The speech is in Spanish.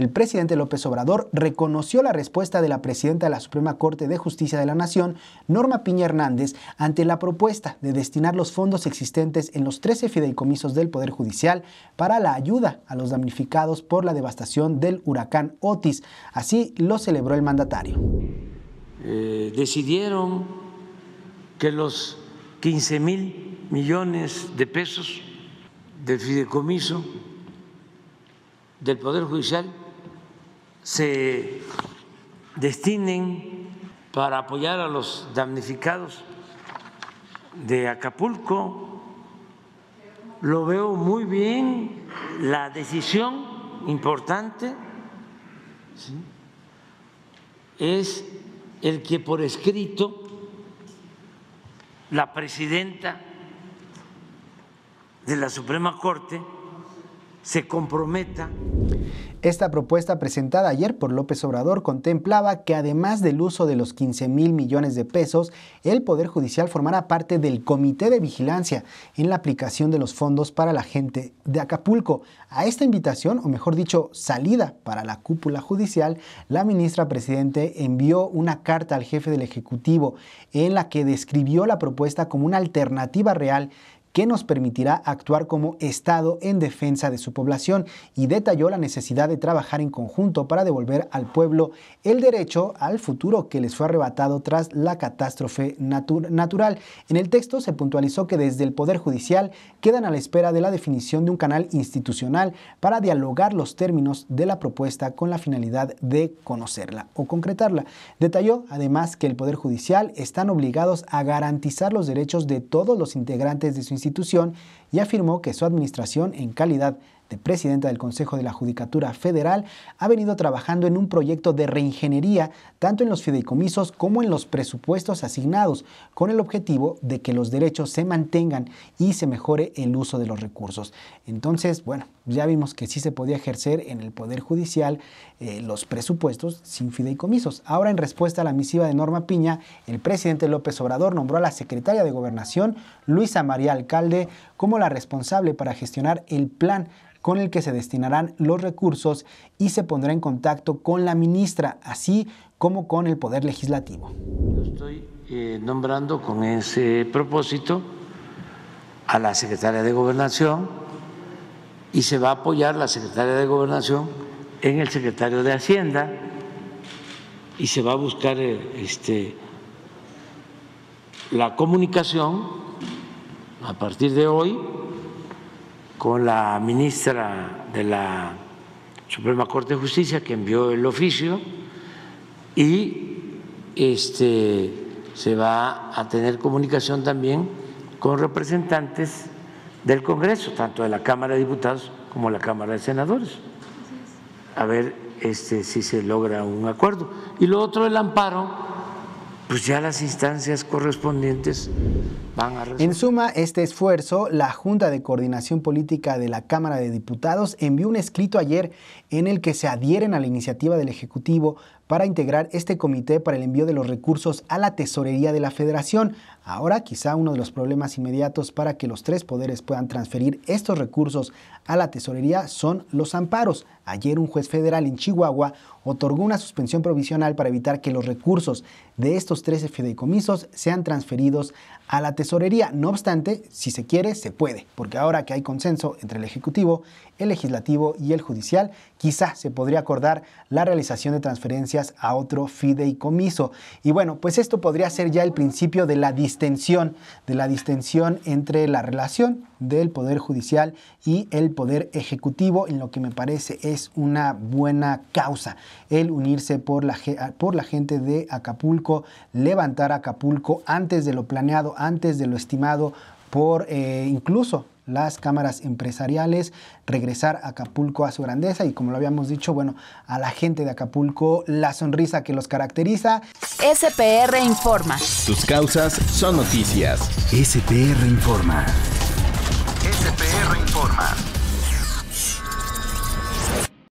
el presidente López Obrador reconoció la respuesta de la presidenta de la Suprema Corte de Justicia de la Nación, Norma Piña Hernández, ante la propuesta de destinar los fondos existentes en los 13 fideicomisos del Poder Judicial para la ayuda a los damnificados por la devastación del huracán Otis. Así lo celebró el mandatario. Eh, decidieron que los 15 mil millones de pesos del fideicomiso del Poder Judicial se destinen para apoyar a los damnificados de Acapulco. Lo veo muy bien, la decisión importante es el que por escrito la presidenta de la Suprema Corte se comprometa esta propuesta presentada ayer por López Obrador contemplaba que además del uso de los 15 mil millones de pesos, el Poder Judicial formara parte del Comité de Vigilancia en la aplicación de los fondos para la gente de Acapulco. A esta invitación, o mejor dicho, salida para la cúpula judicial, la ministra presidente envió una carta al jefe del Ejecutivo en la que describió la propuesta como una alternativa real que nos permitirá actuar como Estado en defensa de su población y detalló la necesidad de trabajar en conjunto para devolver al pueblo el derecho al futuro que les fue arrebatado tras la catástrofe natural. En el texto se puntualizó que desde el Poder Judicial quedan a la espera de la definición de un canal institucional para dialogar los términos de la propuesta con la finalidad de conocerla o concretarla. Detalló además que el Poder Judicial están obligados a garantizar los derechos de todos los integrantes de su institución y afirmó que su administración, en calidad de presidenta del Consejo de la Judicatura Federal, ha venido trabajando en un proyecto de reingeniería tanto en los fideicomisos como en los presupuestos asignados, con el objetivo de que los derechos se mantengan y se mejore el uso de los recursos. Entonces, bueno, ya vimos que sí se podía ejercer en el Poder Judicial eh, los presupuestos sin fideicomisos. Ahora, en respuesta a la misiva de Norma Piña, el presidente López Obrador nombró a la secretaria de Gobernación, Luisa María Alcalde, como la responsable para gestionar el plan con el que se destinarán los recursos y se pondrá en contacto con la ministra, así como con el Poder Legislativo. Yo estoy eh, nombrando con ese propósito a la secretaria de Gobernación y se va a apoyar la secretaria de Gobernación en el secretario de Hacienda y se va a buscar eh, este, la comunicación a partir de hoy con la ministra de la Suprema Corte de Justicia que envió el oficio y este, se va a tener comunicación también con representantes del Congreso, tanto de la Cámara de Diputados como de la Cámara de Senadores, a ver este, si se logra un acuerdo. Y lo otro, el amparo, pues ya las instancias correspondientes en suma, este esfuerzo, la Junta de Coordinación Política de la Cámara de Diputados envió un escrito ayer en el que se adhieren a la iniciativa del Ejecutivo para integrar este comité para el envío de los recursos a la tesorería de la federación. Ahora quizá uno de los problemas inmediatos para que los tres poderes puedan transferir estos recursos a la tesorería son los amparos. Ayer un juez federal en Chihuahua otorgó una suspensión provisional para evitar que los recursos de estos tres fideicomisos sean transferidos a la tesorería. No obstante, si se quiere, se puede, porque ahora que hay consenso entre el Ejecutivo, el Legislativo y el Judicial, quizá se podría acordar la realización de transferencias a otro fideicomiso. Y bueno, pues esto podría ser ya el principio de la distensión, de la distensión entre la relación del Poder Judicial y el Poder Ejecutivo, en lo que me parece es una buena causa. El unirse por la, por la gente de Acapulco, levantar Acapulco antes de lo planeado, antes de lo estimado, por eh, incluso las cámaras empresariales, regresar a Acapulco a su grandeza y como lo habíamos dicho, bueno, a la gente de Acapulco la sonrisa que los caracteriza. SPR Informa. Sus causas son noticias. SPR Informa. SPR Informa.